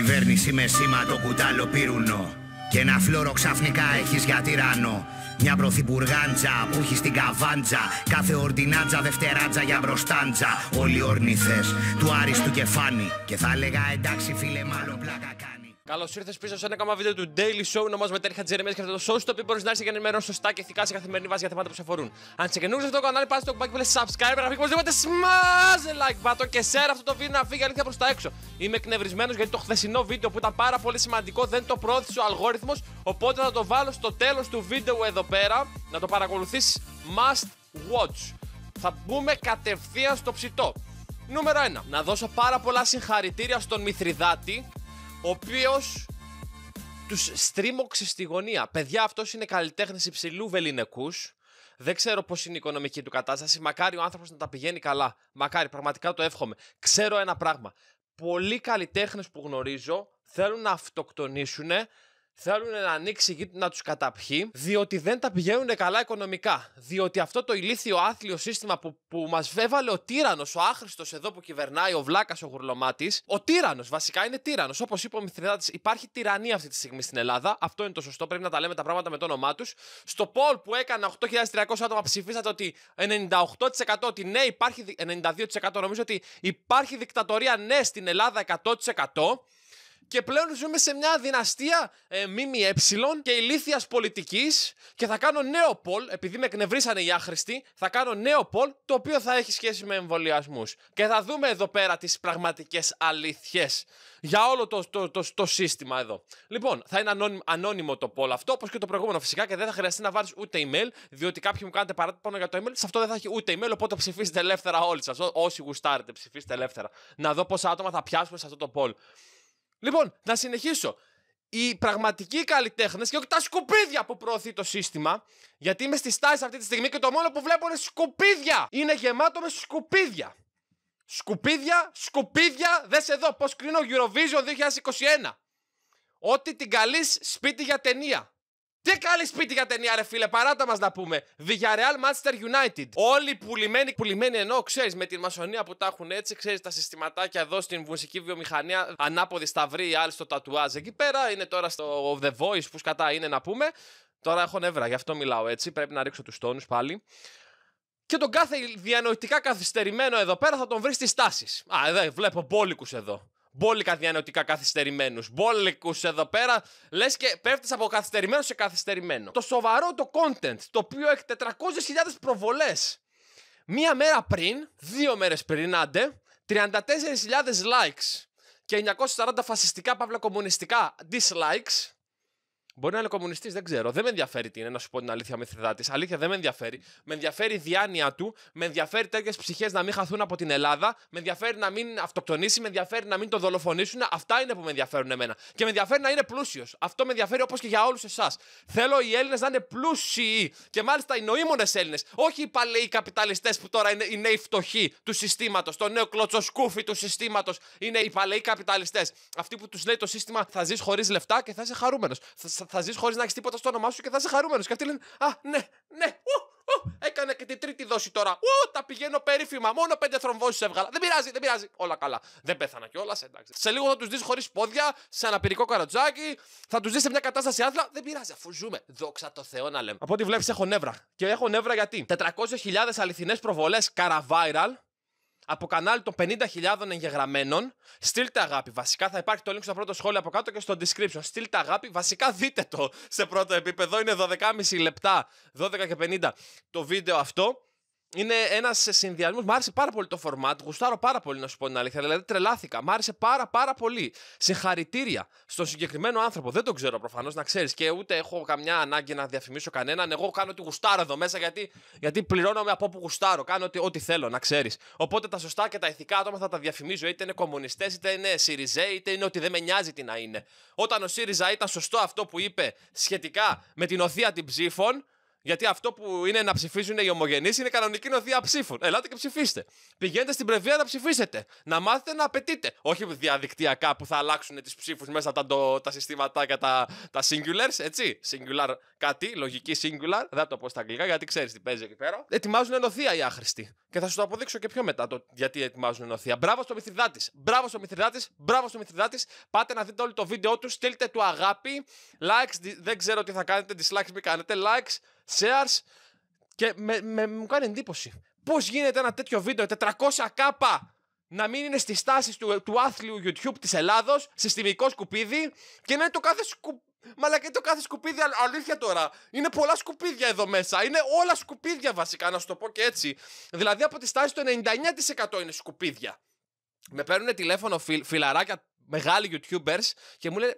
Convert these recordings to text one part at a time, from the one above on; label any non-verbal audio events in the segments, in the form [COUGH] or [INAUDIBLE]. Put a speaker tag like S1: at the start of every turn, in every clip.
S1: Κυβέρνηση με σήμα το κουτάλο πύρουνο Και ένα φλόρο ξαφνικά έχεις για τυράννο μια πρωθυπουργάντζα που έχει την καβάντζα Κάθε ορτινάντζα δευτεράτζα για μπροστάντζα Όλοι ορνηθές του άριστου κεφάνι Και θα λέγα εντάξει φίλε μάλλον πλάκα Καλώς ήρθες πίσω σε ένα ακόμα βίντεο του Daily Show. Να μα μετέρχει και αυτό το show στο οποίο μπορείς να είσαι για να σωστά και ηθικά σε καθημερινή βάση για θέματα που σε αφορούν. Αν σε καινούργιο αυτό το κανάλι, πάτε στο κουμπάκι που λε subscribe, να φύγεις οπωσδήποτε smash like button και share αυτό το βίντεο να φύγει αλήθεια προς τα έξω. Είμαι εκνευρισμένος γιατί το χθεσινό βίντεο που ήταν πάρα πολύ σημαντικό δεν το πρόθεσε ο αλγόριθμος. Οπότε θα το βάλω στο τέλος του βίντεο εδώ πέρα να το παρακολουθήσει must watch. Θα μπούμε κατευθείαν στο ψητό. Νούμερο 1. Να δώσω πάρα πολλά συγχαρητήρια στον Μηθριδάτη ο οποίος τους στρίμωξε στη γωνία. Παιδιά, αυτός είναι καλλιτέχνης υψηλού βεληνικούς. Δεν ξέρω πώς είναι η οικονομική του κατάσταση. Μακάρι ο άνθρωπος να τα πηγαίνει καλά. Μακάρι, πραγματικά το εύχομαι. Ξέρω ένα πράγμα. Πολλοί καλλιτέχνες που γνωρίζω θέλουν να αυτοκτονήσουν θέλουν να ανοίξει γη να τους καταπιεί, διότι δεν τα πηγαίνουν καλά οικονομικά. Διότι αυτό το ηλίθιο άθλιο σύστημα που, που μας βέβαλε ο τύρανος, ο άχρηστος εδώ που κυβερνάει, ο βλάκας, ο γουρλωμάτης, ο τύρανος βασικά είναι τύρανος. Όπως είπε ο Μηθριδάτης, υπάρχει τυραννία αυτή τη στιγμή στην Ελλάδα. Αυτό είναι το σωστό, πρέπει να τα λέμε τα πράγματα με το όνομά τους. Στο poll που έκανα 8.300 άτομα ψηφίσατε ότι 98% ότι ναι, υπάρχει, 92% νομίζω ότι υπάρχει δικτατορία ναι στην Ελλάδα 100%. Και πλέον ζούμε σε μια δυναστεία ε, ΜΜΕ και ηλίθιας πολιτικής. Και θα κάνω νέο poll, επειδή με εκνευρίσανε οι άχρηστοι, θα κάνω νέο poll το οποίο θα έχει σχέση με εμβολιασμούς. Και θα δούμε εδώ πέρα τις πραγματικές αλήθειες για όλο το, το, το, σύστημα εδώ. Λοιπόν, θα είναι ανώνυμο, το poll αυτό, όπως και το προηγούμενο φυσικά, και δεν θα χρειαστεί να βάλεις ούτε email, διότι κάποιοι μου κάνετε παράπονο για το email. Σε αυτό δεν θα έχει ούτε email, οπότε ψηφίστε ελεύθερα όλοι σας. Όσοι γουστάρετε, ψηφίστε ελεύθερα. Να δω πόσα άτομα θα πιάσουμε σε αυτό το poll. Λοιπόν, να συνεχίσω. Οι πραγματικοί καλλιτέχνες και όχι τα σκουπίδια που προωθεί το σύστημα, γιατί είμαι στη στάση αυτή τη στιγμή και το μόνο που βλέπω είναι σκουπίδια. Είναι γεμάτο με σκουπίδια. Σκουπίδια, σκουπίδια, δες εδώ πώς κρίνω Eurovision 2021. Ό,τι την καλείς σπίτι για ταινία. Τι καλή σπίτι για ταινία, ρε φίλε, παρά τα μας να πούμε. Villarreal Manchester United. Όλοι πουλημένοι, πουλημένοι ενώ ξέρεις με τη μασονία που τα έχουν έτσι, ξέρεις τα συστηματάκια εδώ στην μουσική βιομηχανία, ανάποδη σταυρή οι άλλοι στο τατουάζ εκεί πέρα. Είναι τώρα στο The Voice που σκατά είναι να πούμε. Τώρα έχω νεύρα, γι' αυτό μιλάω έτσι. Πρέπει να ρίξω τους τόνους πάλι. Και τον κάθε διανοητικά καθυστερημένο εδώ πέρα θα τον βρει στις τάσεις. Α, εδώ βλέπω μπόλικους εδώ μπόλικα διανοητικά καθυστερημένου. Μπόλικου εδώ πέρα, λες και πέφτεις από καθυστερημένος σε καθυστερημένο. Το σοβαρό το content, το οποίο έχει 400.000 προβολές. Μία μέρα πριν, δύο μέρες πριν, άντε, 34.000 likes και 940 φασιστικά παύλα κομμουνιστικά dislikes Μπορεί να είναι κομμουνιστής, δεν ξέρω. Δεν με ενδιαφέρει τι είναι, να σου πω την αλήθεια με θεδάτη. Αλήθεια δεν με ενδιαφέρει. Με ενδιαφέρει η διάνοια του, με ενδιαφέρει τέτοιες ψυχές να μην χαθούν από την Ελλάδα, με ενδιαφέρει να μην αυτοκτονήσει, με ενδιαφέρει να μην το δολοφονήσουν. Αυτά είναι που με ενδιαφέρουν εμένα. Και με ενδιαφέρει να είναι πλούσιος. Αυτό με ενδιαφέρει όπως και για όλους εσάς. Θέλω οι Έλληνες να είναι πλούσιοι. Και μάλιστα οι νοήμονες Έλληνες. Όχι οι παλαιοί καπιταλιστές που τώρα είναι οι νέοι φτωχοί του συστήματος, το νέο κλωτσοσκούφι του συστήματος. Είναι οι παλαιοί καπιταλιστές. Αυτοί που τους λέει το σύστημα θα ζεις χωρίς λεφτά και θα είσαι χαρούμενος θα, ζεις χωρίς να έχεις τίποτα στο όνομά σου και θα είσαι χαρούμενος. Και αυτοί λένε Α, ναι, ναι, ου, ου, έκανε και την τρίτη δόση τώρα. Ου, τα πηγαίνω περίφημα. Μόνο πέντε θρομβώσεις έβγαλα. Δεν πειράζει, δεν πειράζει. Όλα καλά. Δεν πέθανα κιόλας, εντάξει. Σε λίγο θα τους δεις χωρίς πόδια, σε αναπηρικό καρατζάκι, θα τους δεις σε μια κατάσταση άθλα. Δεν πειράζει, αφού ζούμε. Δόξα το Θεό να λέμε. Από ό,τι βλέπεις, έχω νεύρα. Και έχω νεύρα γιατί 400.000 αληθινές προβολές καρα από κανάλι των 50.000 εγγεγραμμένων. Στείλτε αγάπη. Βασικά θα υπάρχει το link στο πρώτο σχόλιο από κάτω και στο description. Στείλτε αγάπη. Βασικά δείτε το σε πρώτο επίπεδο. Είναι 12,5 λεπτά, 12 και 50 το βίντεο αυτό είναι ένας συνδυασμός. Μ' άρεσε πάρα πολύ το format. Γουστάρω πάρα πολύ να σου πω την αλήθεια. Δηλαδή τρελάθηκα. Μ' άρεσε πάρα πάρα πολύ. Συγχαρητήρια στον συγκεκριμένο άνθρωπο. Δεν τον ξέρω προφανώς, να ξέρεις. Και ούτε έχω καμιά ανάγκη να διαφημίσω κανέναν. Εγώ κάνω ότι γουστάρω εδώ μέσα γιατί, γιατί πληρώνομαι από όπου γουστάρω. Κάνω ότι, ό,τι θέλω, να ξέρεις. Οπότε τα σωστά και τα ηθικά άτομα θα τα διαφημίζω. Είτε είναι κομμουνιστές, είτε είναι Σιριζέ, είτε είναι ότι δεν με νοιάζει τι να είναι. Όταν ο ΣΥΡΙΖΑ ήταν σωστό αυτό που είπε σχετικά με την οθεία την ψήφων, γιατί αυτό που είναι να ψηφίζουν οι ομογενείς είναι κανονική νοθεία ψήφων. Ελάτε και ψηφίστε. Πηγαίνετε στην πρεβεία να ψηφίσετε. Να μάθετε να απαιτείτε. Όχι διαδικτυακά που θα αλλάξουν τις ψήφους μέσα από τα, τα συστήματα και τα, τα singulars, έτσι. Singular κάτι, λογική singular. Δεν το πω στα αγγλικά γιατί ξέρεις τι παίζει εκεί πέρα. Ετοιμάζουν νοθεία οι άχρηστοι. Και θα σου το αποδείξω και πιο μετά το γιατί ετοιμάζουν νοθεία. Μπράβο στο μυθιδάτης, Μπράβο στο μυθιδάτης. Μπράβο στο μυθιδάτης. Πάτε να δείτε όλο το βίντεο του. Στείλτε του αγάπη. Likes, δεν ξέρω τι θα κάνετε. Dislikes μη κάνετε. Likes shares και με, με, μου κάνει εντύπωση. Πώς γίνεται ένα τέτοιο βίντεο 400k να μην είναι στις τάσεις του, του άθλιου YouTube της Ελλάδος, συστημικός σκουπίδι και να είναι το κάθε σκουπίδι. Μαλά και το κάθε σκουπίδι, αλήθεια τώρα. Είναι πολλά σκουπίδια εδώ μέσα. Είναι όλα σκουπίδια βασικά, να σου το πω και έτσι. Δηλαδή από τη στάση το 99% είναι σκουπίδια. Με παίρνουν τηλέφωνο φιλαράκια μεγάλοι YouTubers και μου λένε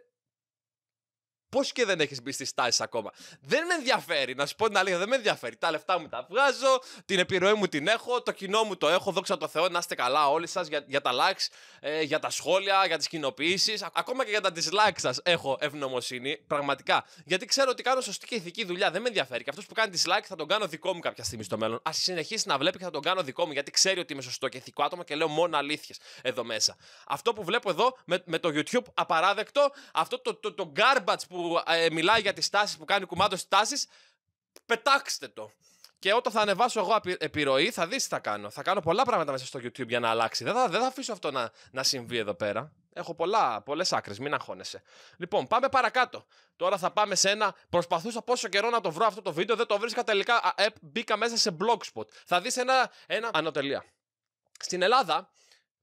S1: πώ και δεν έχεις μπει στις τάσεις ακόμα. Δεν με ενδιαφέρει, να σου πω την αλήθεια, δεν με ενδιαφέρει. Τα λεφτά μου τα βγάζω, την επιρροή μου την έχω, το κοινό μου το έχω. Δόξα τω Θεώ, να είστε καλά όλοι σας για, για, τα likes, ε, για τα σχόλια, για τις κοινοποιήσεις. Ακόμα και για τα dislikes σας έχω ευγνωμοσύνη, πραγματικά. Γιατί ξέρω ότι κάνω σωστή και ηθική δουλειά. Δεν με ενδιαφέρει. Και αυτός που κάνει dislike θα τον κάνω δικό μου κάποια στιγμή στο μέλλον. Ας συνεχίσει να βλέπει και θα τον κάνω δικό μου, γιατί ξέρει ότι είμαι σωστό και ηθικό άτομο και λέω μόνο αλήθειες εδώ μέσα. Αυτό που βλέπω εδώ με, το YouTube απαράδεκτο, αυτό το, το, garbage που ε, μιλάει για τις τάσεις, που κάνει κουμάντο τάσεις, πετάξτε το. Και όταν θα ανεβάσω εγώ επιρροή, θα δεις τι θα κάνω. Θα κάνω πολλά πράγματα μέσα στο YouTube για να αλλάξει. Δεν θα, δεν θα αφήσω αυτό να, να συμβεί εδώ πέρα. Έχω πολλά, πολλές άκρες, μην αγχώνεσαι. Λοιπόν, πάμε παρακάτω. Τώρα θα πάμε σε ένα. Προσπαθούσα πόσο καιρό να το βρω αυτό το βίντεο, δεν το βρίσκα τελικά. Ε, μπήκα μέσα σε blogspot. Θα δεις ένα. ένα... Ανωτελεία. Στην Ελλάδα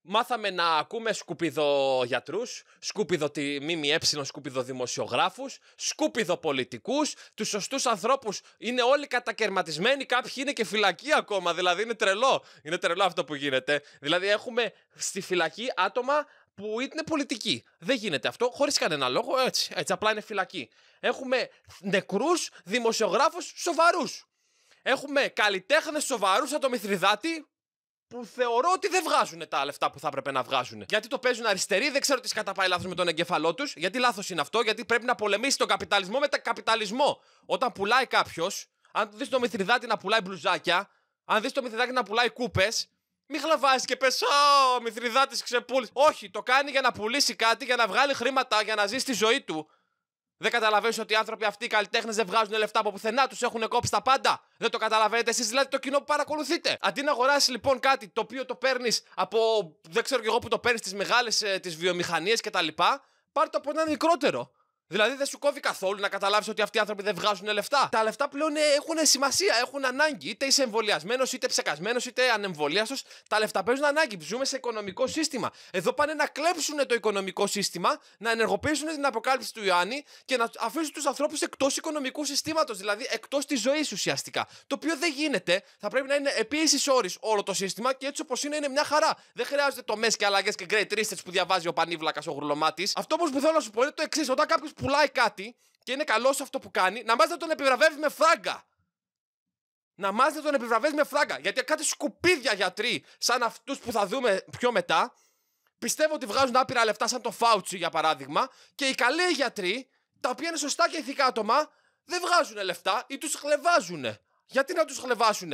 S1: μάθαμε να ακούμε σκουπιδο γιατρού, σκούπιδο τη ΜΜΕ, σκούπιδο δημοσιογράφου, σκούπιδο πολιτικού, τους σωστούς ανθρώπους, Είναι όλοι κατακαιρματισμένοι, κάποιοι είναι και φυλακοί ακόμα, δηλαδή είναι τρελό. Είναι τρελό αυτό που γίνεται. Δηλαδή έχουμε στη φυλακή άτομα που είναι πολιτικοί. Δεν γίνεται αυτό χωρίς κανένα λόγο. Έτσι, έτσι, απλά είναι φυλακή. Έχουμε νεκρούς δημοσιογράφους σοβαρούς. Έχουμε καλλιτέχνες σοβαρούς, Μηθριδάτη, που θεωρώ ότι δεν βγάζουν τα λεφτά που θα έπρεπε να βγάζουν. Γιατί το παίζουν αριστεροί, δεν ξέρω τι σκαταπάει λάθος με τον εγκεφαλό τους. Γιατί λάθος είναι αυτό, γιατί πρέπει να πολεμήσει τον καπιταλισμό με τον καπιταλισμό. Όταν πουλάει κάποιος, αν δεις το Μηθριδάτη να πουλάει μπλουζάκια, αν δεις το Μηθριδάτη να πουλάει κούπες, μην χλαβάζει και πες, Ω, Μηθριδάτη ξεπούλη. Όχι, το κάνει για να πουλήσει κάτι, για να βγάλει χρήματα, για να ζει στη ζωή του. Δεν καταλαβαίνεις ότι οι άνθρωποι αυτοί, οι καλλιτέχνες, δεν βγάζουν λεφτά από πουθενά, τους έχουν κόψει τα πάντα. Δεν το καταλαβαίνετε εσείς, δηλαδή το κοινό που παρακολουθείτε. Αντί να αγοράσεις λοιπόν κάτι το οποίο το παίρνεις από. δεν ξέρω κι εγώ που το παίρνεις στι μεγάλες ε, τις βιομηχανίες κτλ. Πάρ το από ένα μικρότερο. Δηλαδή δεν σου κόβει καθόλου να καταλάβεις ότι αυτοί οι άνθρωποι δεν βγάζουν λεφτά. Τα λεφτά πλέον ε, έχουν σημασία, έχουν ανάγκη. Είτε είσαι εμβολιασμένος, είτε ψεκασμένος, είτε ανεμβολίαστος. Τα λεφτά παίζουν ανάγκη. Ζούμε σε οικονομικό σύστημα. Εδώ πάνε να κλέψουν το οικονομικό σύστημα, να ενεργοποιήσουν την αποκάλυψη του Ιωάννη και να αφήσουν τους ανθρώπους εκτός οικονομικού συστήματος, δηλαδή εκτός της ζωής ουσιαστικά. Το οποίο δεν γίνεται. Θα πρέπει να είναι επίσης όρις όλο το σύστημα και έτσι όπως είναι είναι μια χαρά. Δεν χρειάζεται τομές και αλλαγές και great που διαβάζει ο πανίβλακας ο γουρλωμάτης. Αυτό όμως που θέλω να σου πω είναι το εξής. Όταν κάποιος πουλάει κάτι και είναι καλός σε αυτό που κάνει, να μας να τον επιβραβεύει με φράγκα. Να μάθει να τον επιβραβεύει με φράγκα. Γιατί κάτι σκουπίδια γιατροί, σαν αυτούς που θα δούμε πιο μετά, πιστεύω ότι βγάζουν άπειρα λεφτά, σαν το Φάουτσι για παράδειγμα, και οι καλοί γιατροί, τα οποία είναι σωστά και ηθικά άτομα, δεν βγάζουν λεφτά ή τους χλεβάζουν. Γιατί να τους χλεβάσουν.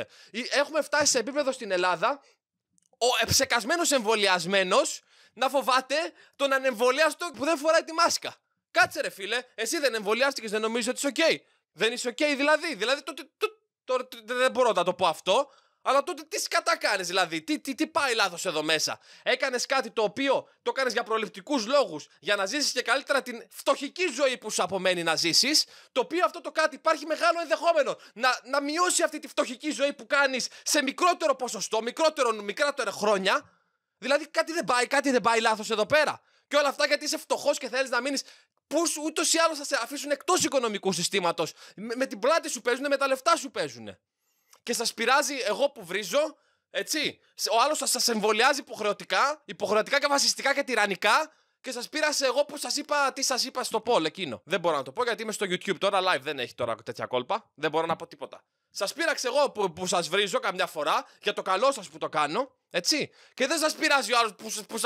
S1: Έχουμε φτάσει σε επίπεδο στην Ελλάδα ο ψεκασμένος εμβολιασμένος να φοβάται τον ανεμβολιαστό που δεν φοράει τη μάσκα. Κάτσε ρε φίλε, εσύ δεν εμβολιάστηκες, δεν νομίζεις ότι είσαι OK. Δεν είσαι OK δηλαδή. Δηλαδή τότε. Τώρα δεν μπορώ να το πω αυτό. Αλλά τότε τι σκατά κάνει, δηλαδή. Τι, τι, τι πάει λάθος εδώ μέσα. Έκανες κάτι το οποίο το κάνεις για προληπτικούς λόγους, για να ζήσεις και καλύτερα την φτωχική ζωή που σου απομένει να ζήσεις. Το οποίο αυτό το κάτι υπάρχει μεγάλο ενδεχόμενο να, να μειώσει αυτή τη φτωχική ζωή που κάνεις σε μικρότερο ποσοστό, μικρότερο, μικρότερο χρόνια. Δηλαδή κάτι δεν πάει, κάτι δεν πάει λάθος εδώ πέρα και όλα αυτά γιατί είσαι φτωχός και θέλεις να μείνεις. Πού ούτως ή άλλως θα σε αφήσουν εκτός οικονομικού συστήματος. Με, με την πλάτη σου παίζουν, με τα λεφτά σου παίζουν. Και σας πειράζει εγώ που βρίζω, έτσι. Ο άλλος θα σας εμβολιάζει υποχρεωτικά, υποχρεωτικά και βασιστικά και τυραννικά. Και σας πείρασε εγώ που σας είπα τι σας είπα στο poll εκείνο. Δεν μπορώ να το πω γιατί είμαι στο YouTube τώρα live. Δεν έχει τώρα τέτοια κόλπα. Δεν μπορώ να πω τίποτα. Σας πείραξε εγώ που, που σας βρίζω καμιά φορά για το καλό σας που το κάνω. Έτσι. Και δεν σας πειράζει ο άλλος που, που,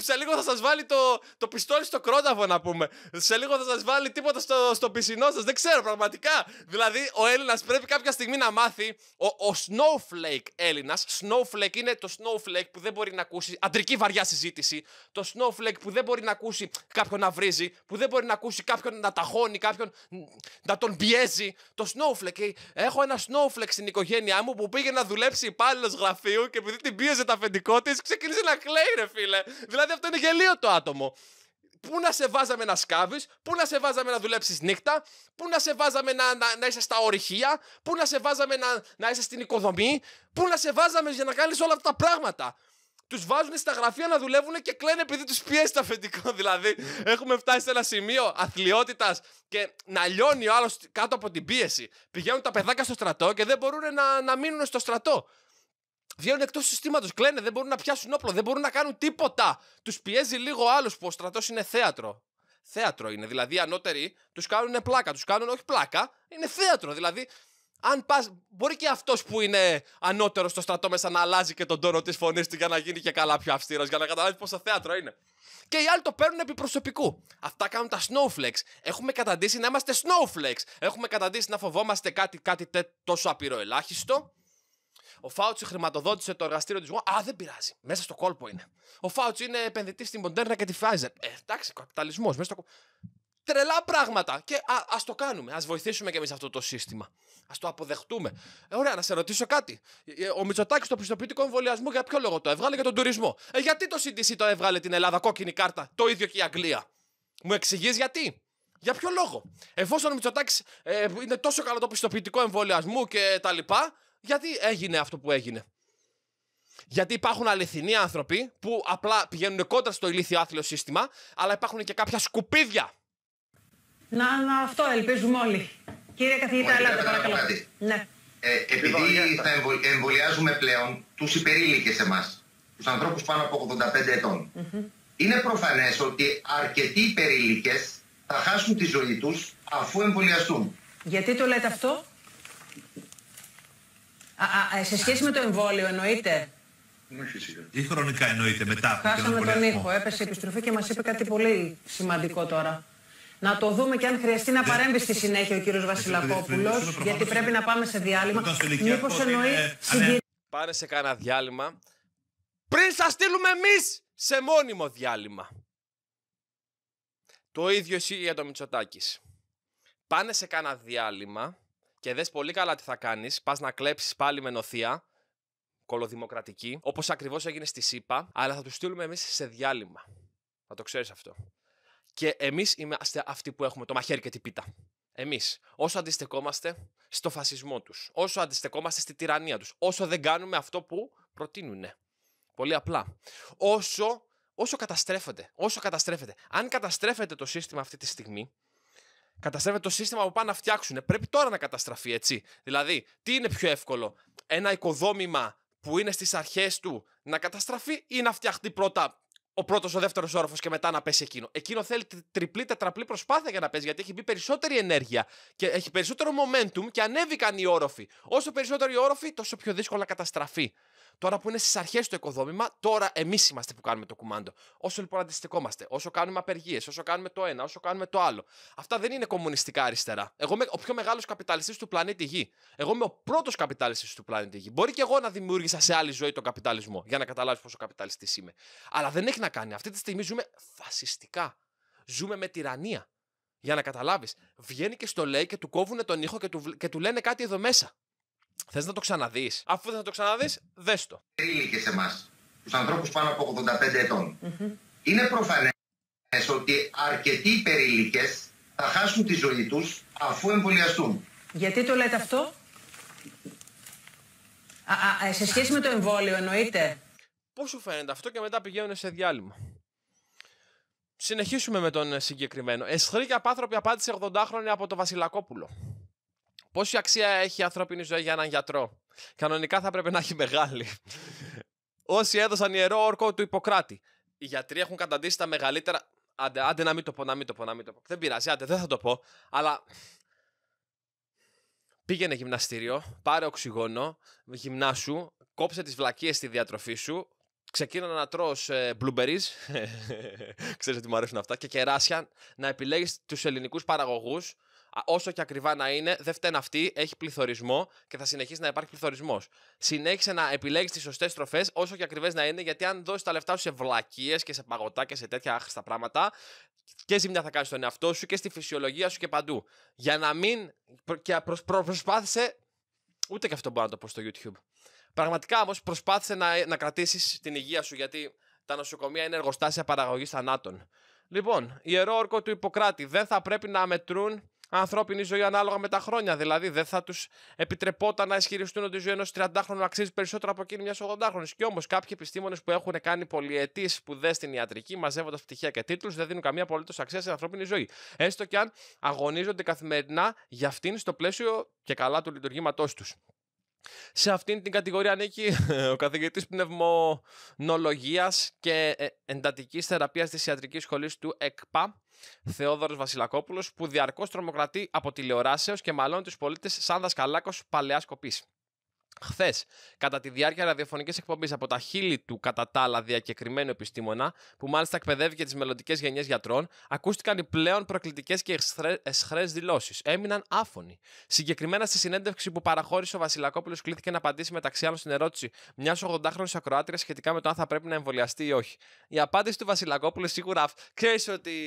S1: σε λίγο θα σας βάλει το, το πιστόλι στο κρόταφο, να πούμε. Σε λίγο θα σας βάλει τίποτα στο, στο πισινό σας. Δεν ξέρω, πραγματικά. Δηλαδή, ο Έλληνας πρέπει κάποια στιγμή να μάθει. Ο, snowflake Έλληνας. Snowflake είναι το snowflake που δεν μπορεί να ακούσει. Αντρική βαριά συζήτηση. Το snowflake που δεν μπορεί να ακούσει κάποιον να βρίζει. Που δεν μπορεί να ακούσει κάποιον να ταχώνει, κάποιον να τον πιέζει. Το snowflake. Ε, έχω ένα snowflake στην οικογένειά μου που πήγε να δουλέψει υπάλληλος γραφείου και επειδή την πίεζε το αφεντικό της, ξεκίνησε να κλαίει, ρε φίλε. Δηλαδή αυτό είναι γελίο το άτομο. Πού να σε βάζαμε να σκάβεις, πού να σε βάζαμε να δουλέψεις νύχτα, πού να σε βάζαμε να, να, να είσαι στα ορυχεία, πού να σε βάζαμε να, να είσαι στην οικοδομή, πού να σε βάζαμε για να κάνεις όλα αυτά τα πράγματα. Τους βάζουν στα γραφεία να δουλεύουν και κλαίνουν επειδή τους πιέζει το αφεντικό. [LAUGHS] Δηλαδή, έχουμε φτάσει σε ένα σημείο αθλειότητας και να λιώνει ο άλλος κάτω από την πίεση. Πηγαίνουν τα παιδάκια στο στρατό και δεν μπορούν να, να μείνουν στο στρατό βγαίνουν εκτός συστήματος, κλαίνε, δεν μπορούν να πιάσουν όπλο, δεν μπορούν να κάνουν τίποτα. Τους πιέζει λίγο άλλου που ο στρατός είναι θέατρο. Θέατρο είναι. Δηλαδή, οι ανώτεροι τους κάνουν πλάκα. Τους κάνουν όχι πλάκα, είναι θέατρο. Δηλαδή, αν πας, μπορεί και αυτός που είναι ανώτερος στο στρατό μέσα να αλλάζει και τον τόνο της φωνής του για να γίνει και καλά πιο αυστήρο, για να καταλάβεις πόσο θέατρο είναι. Και οι άλλοι το παίρνουν επί προσωπικού. Αυτά κάνουν τα snowflakes. Έχουμε καταντήσει να είμαστε snowflakes. Έχουμε καταντήσει να φοβόμαστε κάτι, κάτι τόσο απειροελάχιστο ο Φάουτσι χρηματοδότησε το εργαστήριο της Γουάν. Α, δεν πειράζει. Μέσα στο κόλπο είναι. Ο Φάουτσι είναι επενδυτής στην Μοντέρνα και τη Φάιζερ. Ε, εντάξει, καπιταλισμός. Μέσα στο Τρελά πράγματα. Και α ας το κάνουμε. Ας βοηθήσουμε κι εμείς αυτό το σύστημα. Ας το αποδεχτούμε. Ε, ωραία, να σε ρωτήσω κάτι. Ε, ο Μητσοτάκης το πιστοποιητικό εμβολιασμού για ποιο λόγο το έβγαλε για τον τουρισμό. Ε, γιατί το CDC το έβγαλε την Ελλάδα κόκκινη κάρτα. Το ίδιο και η Αγγλία. Μου εξηγείς γιατί. Για ποιο λόγο. Εφόσον ο Μητσοτάκης ε, είναι τόσο καλό το πιστοποιητικό εμβολιασμού και τα λοιπά, γιατί έγινε αυτό που έγινε. Γιατί υπάρχουν αληθινοί άνθρωποι που απλά πηγαίνουν κόντρα στο ηλίθιο άθλιο σύστημα, αλλά υπάρχουν και κάποια σκουπίδια. Να, να, αυτό ελπίζουμε όλοι. Κύριε καθηγητά, ελάτε παρακαλώ. Ναι. Ε, επειδή λοιπόν, θα εμβολιάζουμε πλέον τους υπερήλικες εμάς, τους ανθρώπους πάνω από 85 ετων είναι προφανές ότι αρκετοί υπερήλικες θα χάσουν τη ζωή τους αφού εμβολιαστούν. Γιατί το λέτε αυτό? σε σχέση με το εμβόλιο εννοείται. Ή χρονικά εννοείται μετά από Χάσαμε τον ήχο, έπεσε η επιστροφή και μας είπε κάτι πολύ σημαντικό τώρα. Να το δούμε και αν χρειαστεί να παρέμβει στη συνέχεια ο κύριος Βασιλακόπουλος, γιατί πρέπει να πάμε σε διάλειμμα. Μήπως εννοεί Πάνε σε κάνα διάλειμμα. Πριν σας στείλουμε εμείς σε μόνιμο διάλειμμα. Το ίδιο εσύ για το Μητσοτάκης. Πάνε σε κανένα διάλειμμα και δες πολύ καλά τι θα κάνεις, πας να κλέψεις πάλι με νοθεία, κολοδημοκρατική, όπως ακριβώς έγινε στη ΣΥΠΑ, αλλά θα τους στείλουμε εμείς σε διάλειμμα. Θα το ξέρεις αυτό. Και εμείς είμαστε αυτοί που έχουμε το μαχαίρι και την πίτα. Εμείς, όσο αντιστεκόμαστε στο φασισμό τους, όσο αντιστεκόμαστε στη τυραννία τους, όσο δεν κάνουμε αυτό που προτείνουν. Πολύ απλά. Όσο, όσο όσο καταστρέφεται. Αν καταστρέφεται το σύστημα αυτή τη στιγμή, καταστρέφεται το σύστημα που πάνε να φτιάξουν. Πρέπει τώρα να καταστραφεί, έτσι. Δηλαδή, τι είναι πιο εύκολο, ένα οικοδόμημα που είναι στις αρχές του να καταστραφεί ή να φτιαχτεί πρώτα ο πρώτος, ο δεύτερος όροφος και μετά να πέσει εκείνο. Εκείνο θέλει τριπλή, τετραπλή προσπάθεια για να πέσει γιατί έχει μπει περισσότερη ενέργεια και έχει περισσότερο momentum και ανέβηκαν οι όροφοι. Όσο περισσότεροι όροφοι, τόσο πιο δύσκολα καταστραφεί. Τώρα που είναι στις αρχές το οικοδόμημα, τώρα εμείς είμαστε που κάνουμε το κουμάντο. Όσο λοιπόν αντιστοιχόμαστε, όσο κάνουμε απεργίες, όσο κάνουμε το ένα, όσο κάνουμε το άλλο. Αυτά δεν είναι κομμουνιστικά αριστερά. Εγώ είμαι ο πιο μεγάλος καπιταλιστής του πλανήτη Γη. Εγώ είμαι ο πρώτος καπιταλιστής του πλανήτη Γη. Μπορεί και εγώ να δημιούργησα σε άλλη ζωή τον καπιταλισμό, για να καταλάβεις πόσο καπιταλιστής είμαι. Αλλά δεν έχει να κάνει. Αυτή τη στιγμή ζούμε φασιστικά. Ζούμε με τυραννία. Για να καταλάβεις. Βγαίνει και στο λέει και του κόβουν τον ήχο και του, και του λένε κάτι εδώ μέσα. Θες να το ξαναδείς. Αφού δεν θα το ξαναδείς, δες το. Ενήλικε εμάς, εμάς, τους ανθρώπους πάνω από 85 ετων Είναι προφανές ότι αρκετοί υπερήλικε θα χάσουν τη ζωή τους αφού εμβολιαστούν. Γιατί το λέτε αυτό, α, α, ε, σε σχέση με το εμβόλιο εννοείται. Πώς σου φαίνεται αυτό και μετά πηγαίνουν σε διάλειμμα. Συνεχίσουμε με τον συγκεκριμένο. Εσχρή και απάνθρωπη απάντησε 80χρονη από το Βασιλακόπουλο. Πόση αξία έχει η ανθρώπινη ζωή για έναν γιατρό. Κανονικά θα έπρεπε να έχει μεγάλη. Όσοι έδωσαν ιερό όρκο του Ιπποκράτη. Οι γιατροί έχουν καταντήσει τα μεγαλύτερα. Άντε, να μην το πω, να μην το πω, να μην το πω. Δεν πειράζει, άντε, δεν θα το πω. Αλλά πήγαινε γυμναστήριο, πάρε οξυγόνο, γυμνάσου, κόψε τις βλακίες στη διατροφή σου, ξεκίνα να τρως ε, blueberries, [LAUGHS] ξέρεις ότι μου αρέσουν αυτά, και κεράσια, να επιλέγεις τους ελληνικούς παραγωγούς όσο και ακριβά να είναι, δεν φταίνει αυτή, έχει πληθωρισμό και θα συνεχίσει να υπάρχει πληθωρισμός. Συνέχισε να επιλέγεις τις σωστές στροφές, όσο και ακριβές να είναι, γιατί αν δώσεις τα λεφτά σου σε βλακίες και σε παγωτά και σε τέτοια άχρηστα πράγματα, και ζημιά θα κάνεις στον εαυτό σου και στη φυσιολογία σου και παντού. Για να μην. και προσπάθησε. Ούτε και αυτό μπορώ να το πω στο YouTube. Πραγματικά όμως προσπάθησε να, να κρατήσεις την υγεία σου, γιατί τα νοσοκομεία είναι εργοστάσια παραγωγής θανάτων. Λοιπόν, ιερό όρκο του Ιπποκράτη. Δεν θα πρέπει να μετρούν ανθρώπινη ζωή ανάλογα με τα χρόνια. Δηλαδή δεν θα τους επιτρεπόταν να ισχυριστούν ότι η ζωή ενός 30χρονου αξίζει περισσότερο από εκείνη μιας 80χρονη. Και όμως κάποιοι επιστήμονες που έχουν κάνει πολυετής σπουδές στην ιατρική, μαζεύοντας πτυχία και τίτλους, δεν δίνουν καμία απολύτως αξία στην ανθρώπινη ζωή. Έστω και αν αγωνίζονται καθημερινά για αυτήν στο πλαίσιο και καλά του λειτουργήματός τους. Σε αυτήν την κατηγορία ανήκει [LAUGHS] ο καθηγητής πνευμονολογίας και ε, εντατικής θεραπείας της ιατρικής σχολής του ΕΚΠΑ, Θεόδωρος Βασιλακόπουλος, που διαρκώς τρομοκρατεί από τηλεοράσεως και μαλώνει τους πολίτες σαν δασκαλάκος παλαιάς κοπής. Χθες, κατά τη διάρκεια ραδιοφωνικής εκπομπής από τα χείλη του κατά τα άλλα διακεκριμένου επιστήμονα, που μάλιστα εκπαιδεύει και τις μελλοντικές γενιές γιατρών, ακούστηκαν οι πλέον προκλητικές και εσχρέ δηλώσεις. Έμειναν άφωνοι. Συγκεκριμένα στη συνέντευξη που παραχώρησε ο Βασιλακόπουλος, κλήθηκε να απαντήσει μεταξύ άλλων στην ερώτηση μιας 80χρονη ακροάτριας σχετικά με το αν θα πρέπει να εμβολιαστεί ή όχι. Η απάντηση του Βασιλακόπουλου σίγουρα ξέρεις ότι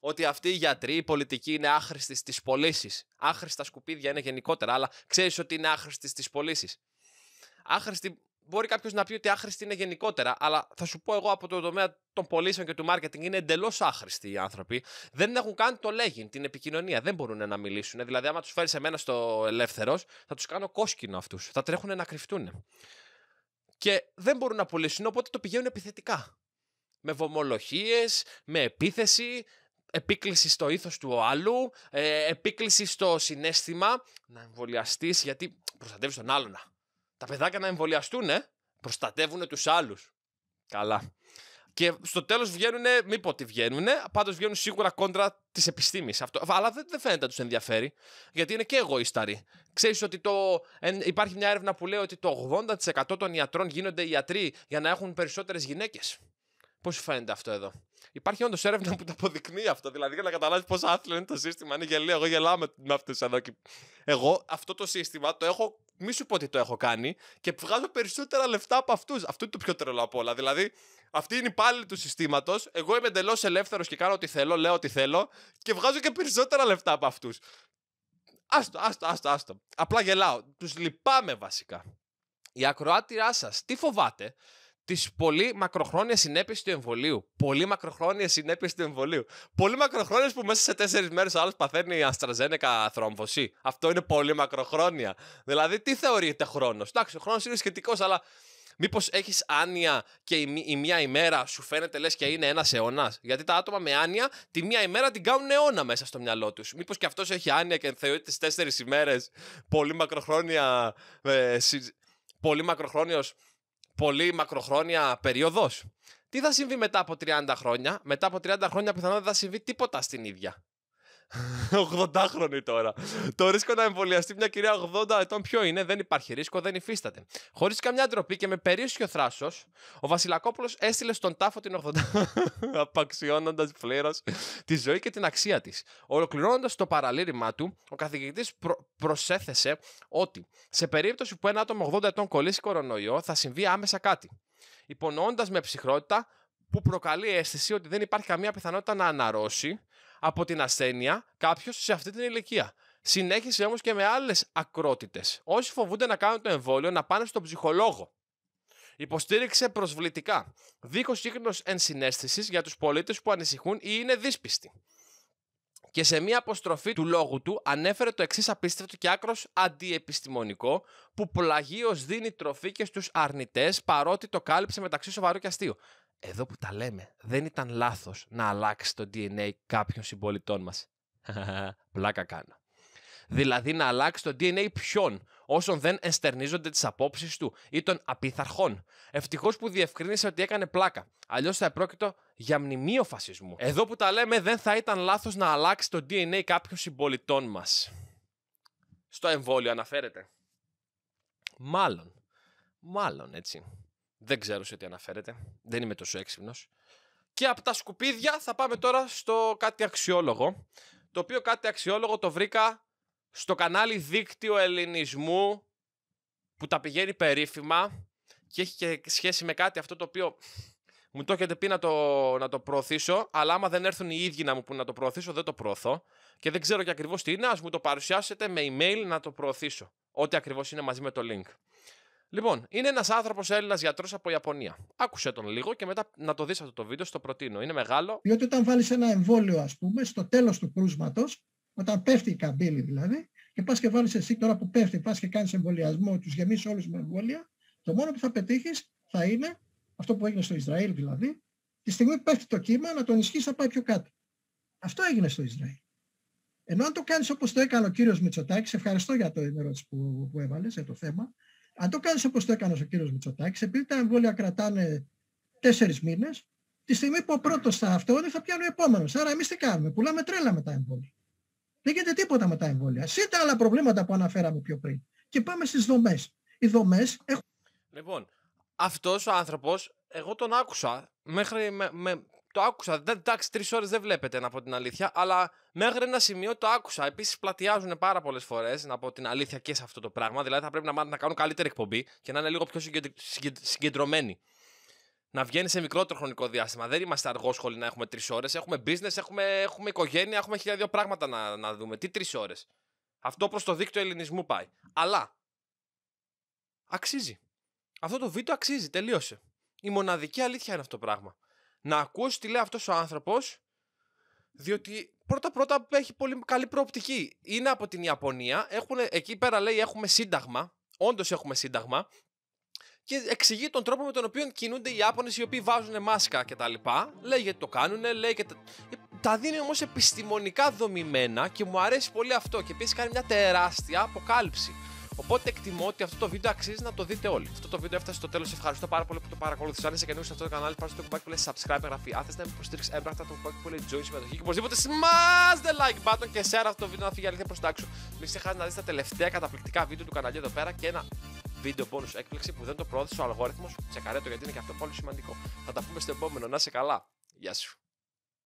S1: ότι αυτοί οι γιατροί, οι πολιτικοί είναι άχρηστοι στις πωλήσεις. Άχρηστα σκουπίδια είναι γενικότερα, αλλά ξέρεις ότι είναι άχρηστοι στις πωλήσεις. Άχρηστοι, μπορεί κάποιος να πει ότι άχρηστοι είναι γενικότερα, αλλά θα σου πω εγώ από το τομέα των πωλήσεων και του μάρκετινγκ... είναι εντελώς άχρηστοι οι άνθρωποι. Δεν έχουν καν το λέγειν, την επικοινωνία. Δεν μπορούν να μιλήσουν. Δηλαδή, άμα τους φέρεις εμένα στο ελεύθερος, θα τους κάνω κόσκινο αυτούς. Θα τρέχουν να κρυφτούν. Και δεν μπορούν να πουλήσουν, οπότε το πηγαίνουν επιθετικά. Με βομολογίες, με επίθεση, επίκληση στο ήθος του άλλου, ε, επίκληση στο συνέστημα, να εμβολιαστείς γιατί προστατεύεις τον άλλον. Τα παιδάκια να εμβολιαστούν, ε, προστατεύουν τους άλλους. Καλά. Και στο τέλος βγαίνουν, μη πω ότι βγαίνουν, πάντως βγαίνουν σίγουρα κόντρα της επιστήμης. Αλλά δεν, δεν φαίνεται να τους ενδιαφέρει, γιατί είναι και εγωίσταροι. Ξέρεις ότι το, υπάρχει μια έρευνα που λέει ότι το 80% των ιατρών γίνονται ιατροί για να έχουν περισσότερες γυναίκες. Πώς φαίνεται αυτό εδώ. Υπάρχει όντως έρευνα που το αποδεικνύει αυτό. Δηλαδή, για να καταλάβεις πόσο άθλιο είναι το σύστημα, είναι γελίο. Εγώ γελάω με, αυτούς εδώ. Εγώ αυτό το σύστημα το έχω. Μη σου πω ότι το έχω κάνει και βγάζω περισσότερα λεφτά από αυτούς. Αυτό είναι το πιο τρελό από όλα. Δηλαδή, αυτή είναι η πάλι του συστήματος. Εγώ είμαι εντελώς ελεύθερος και κάνω ό,τι θέλω, λέω ό,τι θέλω και βγάζω και περισσότερα λεφτά από αυτούς. Άστο, άστο, άστο, άστο. Απλά γελάω. Τους λυπάμαι βασικά. Η ακροάτηρά σας τι φοβάται τις πολύ μακροχρόνιες συνέπειες του εμβολίου. Πολύ μακροχρόνιες συνέπειες του εμβολίου. Πολύ μακροχρόνιες που μέσα σε τέσσερις μέρες ο άλλος παθαίνει αστραζένεκα θρόμβωση. Αυτό είναι πολύ μακροχρόνια. Δηλαδή, τι θεωρείται χρόνος. Εντάξει, ο χρόνος είναι σχετικός, αλλά μήπως έχεις άνοια και η, μία ημέρα σου φαίνεται λες και είναι ένας αιώνας. Γιατί τα άτομα με άνοια τη μία ημέρα την κάνουν αιώνα μέσα στο μυαλό τους. Μήπως και αυτός έχει άνοια και θεωρείται τις τέσσερις ημέρες πολύ μακροχρόνια. Ε, πολύ μακροχρόνιος πολύ μακροχρόνια περίοδος. Τι θα συμβεί μετά από 30 χρόνια, μετά από 30 χρόνια πιθανότατα θα συμβεί τίποτα στην ίδια. 80χρονη [LAUGHS] τώρα. Το ρίσκο να εμβολιαστεί μια κυρία 80 ετών ποιο είναι, δεν υπάρχει ρίσκο, δεν υφίσταται. Χωρίς καμιά ντροπή και με περίσσιο θράσος, ο Βασιλακόπουλος έστειλε στον τάφο την 80, [LAUGHS] απαξιώνοντας πλήρως τη ζωή και την αξία της. Ολοκληρώνοντας το παραλήρημά του, ο καθηγητής προσέθεσε ότι σε περίπτωση που ένα άτομο 80 ετών κολλήσει κορονοϊό, θα συμβεί άμεσα κάτι. Υπονοώντας με ψυχρότητα που προκαλεί αίσθηση ότι δεν υπάρχει καμία πιθανότητα να αναρρώσει από την ασθένεια κάποιος σε αυτή την ηλικία. Συνέχισε όμως και με άλλες ακρότητες. Όσοι φοβούνται να κάνουν το εμβόλιο, να πάνε στον ψυχολόγο. Υποστήριξε προσβλητικά. Δίκο σύγχρονος ενσυναίσθησης για τους πολίτες που ανησυχούν ή είναι δύσπιστοι. Και σε μία αποστροφή του λόγου του ανέφερε το εξής απίστευτο και άκρος αντιεπιστημονικό, που πλαγίως δίνει τροφή και στους αρνητές παρότι το κάλυψε μεταξύ σοβαρού και αστείου εδώ που τα λέμε, δεν ήταν λάθος να αλλάξεις το DNA κάποιων συμπολιτών μας. [LAUGHS] Πλάκα κάνω. Δηλαδή να αλλάξεις το DNA ποιον, όσων δεν εστερνίζονται τις απόψεις του ή των απίθαρχων. Ευτυχώς που διευκρίνησε ότι έκανε πλάκα. Αλλιώς θα επρόκειτο για μνημείο φασισμού. Εδώ που τα λέμε δεν θα ήταν λάθος να αλλάξεις το DNA κάποιων συμπολιτών μας. Στο εμβόλιο αναφέρεται. Μάλλον. Μάλλον έτσι. Δεν ξέρω σε τι αναφέρεται. Δεν είμαι τόσο έξυπνος. Και από τα σκουπίδια θα πάμε τώρα στο κάτι αξιόλογο. Το οποίο κάτι αξιόλογο το βρήκα στο κανάλι Δίκτυο Ελληνισμού που τα πηγαίνει περίφημα και έχει και σχέση με κάτι αυτό το οποίο μου το έχετε πει να το, να το προωθήσω, αλλά άμα δεν έρθουν οι ίδιοι να μου πούν να το προωθήσω, δεν το προωθώ. Και δεν ξέρω και ακριβώς τι είναι, ας μου το παρουσιάσετε με email να το προωθήσω. Ό,τι ακριβώς είναι μαζί με το link. Λοιπόν, είναι ένας άνθρωπος Έλληνας γιατρός από Ιαπωνία. Άκουσε τον λίγο και μετά να το δεις αυτό το βίντεο, στο προτείνω. Είναι μεγάλο. Διότι όταν βάλεις ένα εμβόλιο, ας πούμε, στο τέλος του κρούσματος, όταν πέφτει η καμπύλη δηλαδή, και πας και βάλεις εσύ τώρα που πέφτει, πας και κάνεις εμβολιασμό, τους γεμίσεις όλους με εμβόλια, το μόνο που θα πετύχεις θα είναι αυτό που έγινε στο Ισραήλ δηλαδή, τη στιγμή που πέφτει το κύμα να τον ισχύσει να πάει πιο κάτω. Αυτό έγινε στο Ισραήλ. Ενώ αν το κάνεις όπως το έκανε ο κύριος Μητσοτάκης, ευχαριστώ για το ερώτηση που, που έβαλες για το θέμα. Αν το κάνεις όπως το έκανε ο κύριος Μητσοτάκης, επειδή τα εμβόλια κρατάνε τέσσερις μήνες, τη στιγμή που ο πρώτος θα αυτό θα πιάνει ο επόμενος. Άρα εμείς τι κάνουμε, πουλάμε τρέλα με τα εμβόλια. Δεν γίνεται τίποτα με τα εμβόλια. Σύν τα άλλα προβλήματα που αναφέραμε πιο πριν. Και πάμε στις δομές. Οι δομές έχουν. Λοιπόν, αυτός ο άνθρωπος, εγώ τον άκουσα μέχρι με, με το άκουσα. Δεν, εντάξει, τρεις ώρες δεν βλέπετε, να πω την αλήθεια. Αλλά μέχρι ένα σημείο το άκουσα. Επίσης, πλατιάζουν πάρα πολλές φορές, να πω την αλήθεια και σε αυτό το πράγμα. Δηλαδή, θα πρέπει να να κάνουν καλύτερη εκπομπή και να είναι λίγο πιο συγκεντρωμένοι. Να βγαίνει σε μικρότερο χρονικό διάστημα. Δεν είμαστε αργόσχολοι να έχουμε τρεις ώρες. Έχουμε business, έχουμε, έχουμε οικογένεια, έχουμε χιλιάδε πράγματα να, να δούμε. Τι τρεις ώρες. Αυτό προς το δίκτυο ελληνισμού πάει. Αλλά αξίζει. Αυτό το βίντεο αξίζει. Τελείωσε. Η μοναδική αλήθεια είναι αυτό το πράγμα να ακούσει τι λέει αυτός ο άνθρωπος διότι πρώτα πρώτα έχει πολύ καλή προοπτική. Είναι από την Ιαπωνία, έχουν, εκεί πέρα λέει έχουμε σύνταγμα, όντως έχουμε σύνταγμα και εξηγεί τον τρόπο με τον οποίο κινούνται οι Ιάπωνες οι οποίοι βάζουν μάσκα κτλ. Λέει γιατί το κάνουν, λέει και τα... Τα δίνει όμως επιστημονικά δομημένα και μου αρέσει πολύ αυτό και επίσης κάνει μια τεράστια αποκάλυψη. Οπότε εκτιμώ ότι αυτό το βίντεο αξίζει να το δείτε όλοι. Αυτό το βίντεο έφτασε στο τέλος. Ευχαριστώ πάρα πολύ που το παρακολουθήσατε. Αν είσαι καινούριο σε αυτό το κανάλι, πάρε το κουμπάκι που λέει subscribe εγγραφή. Αν θε να με υποστηρίξεις έμπρακτα το κουμπάκι που λέει join συμμετοχή. Και οπωσδήποτε smash the like button και share αυτό το βίντεο να φύγει αλήθεια προς τα Μην ξεχάσει να δεις τα τελευταία καταπληκτικά βίντεο του καναλιού εδώ πέρα και ένα βίντεο bonus έκπληξη που δεν το πρόθεσε ο αλγόριθμος. Τσεκαρέτο γιατί είναι και αυτό πολύ σημαντικό. Θα τα πούμε στο επόμενο. Να σε καλά. Γεια σου.